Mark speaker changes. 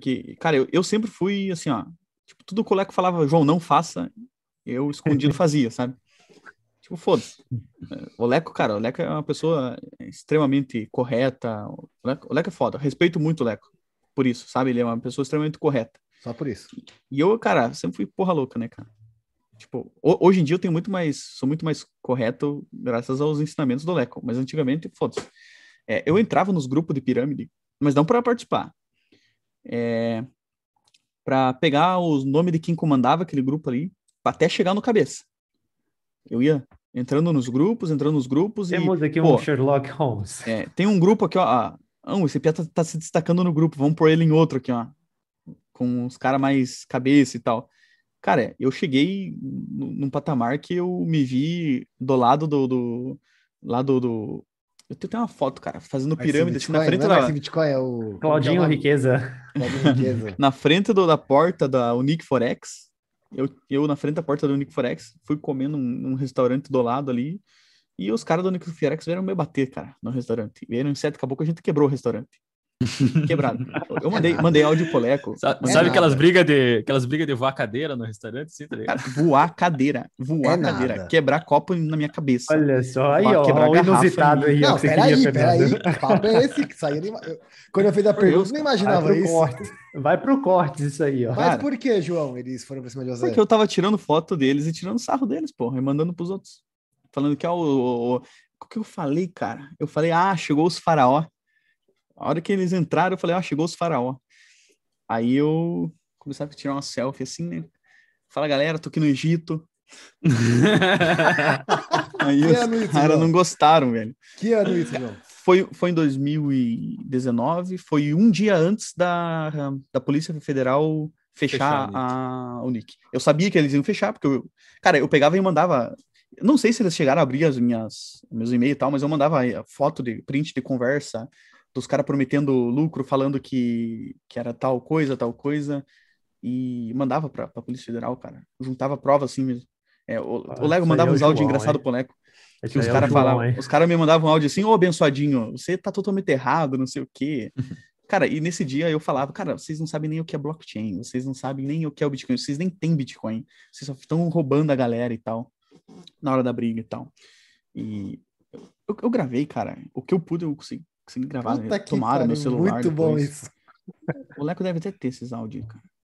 Speaker 1: Porque, cara, eu, eu sempre fui assim, ó. Tipo, tudo o colega falava, João, não faça, eu escondido fazia, sabe? Tipo, foda-se. O Leco, cara, o Leco é uma pessoa extremamente correta. O Leco, o Leco é foda. Eu respeito muito o Leco por isso, sabe? Ele é uma pessoa extremamente correta. Só por isso. E eu, cara, sempre fui porra louca, né, cara? Tipo, hoje em dia eu tenho muito mais, sou muito mais correto graças aos ensinamentos do Leco, mas antigamente, foda-se. É, eu entrava nos grupos de pirâmide, mas não para participar é, para pegar os nomes de quem comandava aquele grupo ali, até chegar no cabeça. Eu ia entrando nos grupos, entrando nos grupos Temos e, aqui pô, um Sherlock Holmes. É, tem um grupo aqui, ó. Ah, esse ah, piá tá, tá, se destacando no grupo, vamos pôr ele em outro aqui, ó. Com os caras mais cabeça e tal. Cara, eu cheguei num patamar que eu me vi do lado do, do lá do, eu tenho uma foto, cara, fazendo pirâmide assim, na frente da. Bitcoin, é o. É Claudinho Riqueza. Claudinho Riqueza. na frente da porta da Unique Forex. Eu, eu, na frente da porta da Unique Forex, fui comendo um, restaurante do lado ali. E os caras da Unique Forex vieram me bater, cara, no restaurante. Vieram em sete, acabou que a gente quebrou o restaurante. Quebrado. Eu mandei, mandei áudio poleco. Sabe, é sabe aquelas brigas de aquelas brigas de voar cadeira no restaurante, sim, tá Cara, voar cadeira, voar é cadeira, nada. quebrar copo na minha cabeça. Olha só, aí, ó, quebrar ó, inusitado aí, Não, peraí, peraí, que papo é esse que saiu. Quando eu fiz a pergunta, eu não imaginava vai isso. Corte. Vai pro corte isso aí, ó. Mas Cara, por que, João, eles foram pra cima de José? Porque eu tava tirando foto deles e tirando sarro deles, porra, e mandando pros outros. Falando que é o, o, o... o que eu falei, cara? Eu falei, ah, chegou os faraó. A hora que eles entraram, eu falei, ó, ah, chegou os faraó. Aí eu comecei a tirar uma selfie assim, né? Fala, galera, tô aqui no Egito. Aí que os ano caras não gostaram, velho. Que ano isso, João? Foi, foi em 2019, foi um dia antes da, da Polícia Federal fechar, fechar né? a Unic. Eu sabia que eles iam fechar, porque eu, cara, eu pegava e mandava. Não sei se eles chegaram a abrir as minhas meus e-mails e tal, mas eu mandava eh, foto de print de conversa, dos caras prometendo lucro, falando que, que era tal coisa, tal coisa, e mandava pra, pra Polícia Federal, cara. Juntava prova assim mesmo. É, o, ah, o Lego mandava é uns áudios engraçados pro Leco.
Speaker 2: Que os caras é falavam, hein? os
Speaker 1: caras me mandavam um áudio assim, ô oh, abençoadinho, você tá totalmente errado, não sei o quê. cara, e nesse dia eu falava, cara, vocês não sabem nem o que é blockchain, vocês não sabem nem o que é o Bitcoin, vocês nem têm Bitcoin, vocês só estão roubando a galera e tal, na hora da briga e tal. E eu, eu gravei, cara, o que eu pude eu consegui, consegui gravar tomaram no celular. Muito depois. bom isso. O Leco deve até ter esses áudios, cara.